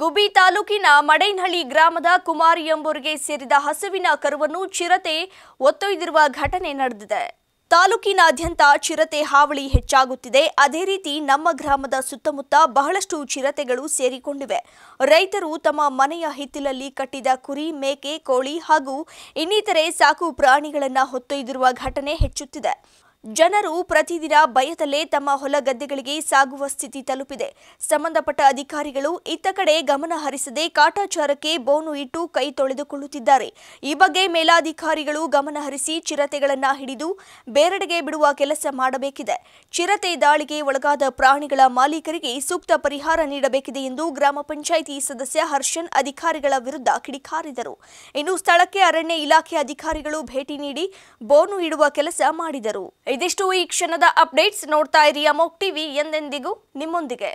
ಗುಬಿ ತಾಲೂಕಿನ ಮಡೈನಹಳ್ಳಿ ಗ್ರಾಮದ ಕುಮಾರಿ ಎಂಬುವರಿಗೆ ಸೇರಿದ ಹಸುವಿನ ಕರುವನ್ನು ಚಿರತೆ ಒತ್ತೊಯ್ದಿರುವ ಘಟನೆ ನಡೆದಿದೆ ತಾಲೂಕಿನಾದ್ಯಂತ ಚಿರತೆ ಹಾವಳಿ ಹೆಚ್ಚಾಗುತ್ತಿದೆ ಅದೇ ರೀತಿ ನಮ್ಮ ಗ್ರಾಮದ ಸುತ್ತಮುತ್ತ ಬಹಳಷ್ಟು ಚಿರತೆಗಳು ಸೇರಿಕೊಂಡಿವೆ ರೈತರು ತಮ್ಮ ಮನೆಯ ಹಿತ್ತಿಲಲ್ಲಿ ಕಟ್ಟಿದ ಕುರಿ ಮೇಕೆ ಕೋಳಿ ಹಾಗೂ ಇನ್ನಿತರೆ ಸಾಕು ಪ್ರಾಣಿಗಳನ್ನು ಹೊತ್ತೊಯ್ದಿರುವ ಘಟನೆ ಹೆಚ್ಚುತ್ತಿದೆ ಜನರು ಪ್ರತಿದಿನ ಭಯದಲ್ಲೇ ತಮ್ಮ ಹೊಲ ಗದ್ದೆಗಳಿಗೆ ಸಾಗುವ ಸ್ಥಿತಿ ತಲುಪಿದೆ ಸಂಬಂಧಪಟ್ಟ ಅಧಿಕಾರಿಗಳು ಇತ್ತ ಕಡೆ ಗಮನ ಹರಿಸದೆ ಕಾಟಾಚಾರಕ್ಕೆ ಬೋನು ಇಟ್ಟು ಕೈ ತೊಳೆದುಕೊಳ್ಳುತ್ತಿದ್ದಾರೆ ಈ ಬಗ್ಗೆ ಮೇಲಾಧಿಕಾರಿಗಳು ಗಮನ ಹರಿಸಿ ಚಿರತೆಗಳನ್ನು ಹಿಡಿದು ಬೇರೆಡೆಗೆ ಬಿಡುವ ಕೆಲಸ ಮಾಡಬೇಕಿದೆ ಚಿರತೆ ದಾಳಿಗೆ ಒಳಗಾದ ಪ್ರಾಣಿಗಳ ಮಾಲೀಕರಿಗೆ ಸೂಕ್ತ ಪರಿಹಾರ ನೀಡಬೇಕಿದೆ ಎಂದು ಗ್ರಾಮ ಪಂಚಾಯಿತಿ ಸದಸ್ಯ ಹರ್ಷನ್ ಅಧಿಕಾರಿಗಳ ವಿರುದ್ಧ ಕಿಡಿಕಾರಿದರು ಇನ್ನು ಸ್ಥಳಕ್ಕೆ ಅರಣ್ಯ ಇಲಾಖೆ ಅಧಿಕಾರಿಗಳು ಭೇಟಿ ನೀಡಿ ಬೋನು ಇಡುವ ಕೆಲಸ ಮಾಡಿದರು ಇದಿಷ್ಟು ಈ ಕ್ಷಣದ ಅಪ್ಡೇಟ್ಸ್ ನೋಡ್ತಾ ಇರಿ ಅಮೋಕ್ ಟಿವಿ ಎಂದೆಂದಿಗೂ ನಿಮ್ಮೊಂದಿಗೆ